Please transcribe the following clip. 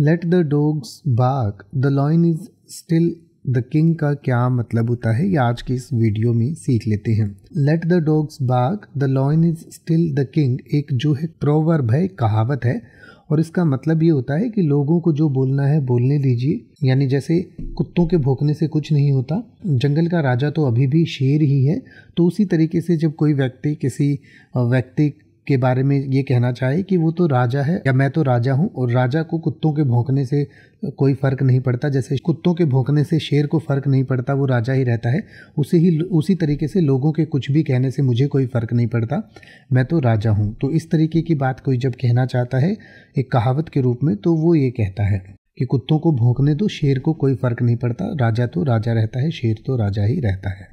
late the dogs bark the lion is still the king का क्या मतलब होता है ये आज की इस वीडियो में सीख लेते हैं let the dogs bark the lion is still the king एक जो है प्रोवर्ब है कहावत है और इसका मतलब ये होता है कि लोगों को जो बोलना है बोलने दीजिए यानी जैसे कुत्तों के भोंकने से कुछ नहीं होता जंगल का राजा तो अभी भी शेर ही है तो उसी तरीके से जब कोई व्यक्ति किसी व्यक्ति के बारे में ये कहना चाहे कि वो तो राजा है या मैं तो राजा हूँ और राजा को कुत्तों के भोंकने से कोई फ़र्क नहीं पड़ता जैसे कुत्तों के भोंकने से शेर को फ़र्क नहीं पड़ता वो राजा ही रहता है उसे ही उसी तरीके से लोगों के कुछ भी कहने से मुझे कोई फ़र्क नहीं पड़ता मैं तो राजा हूँ तो इस तरीके की बात कोई जब कहना चाहता है एक कहावत के रूप में तो वो ये कहता है कि कुत्तों को भोंकने दो तो शेर को कोई फ़र्क नहीं पड़ता राजा तो राजा रहता है शेर तो राजा ही रहता है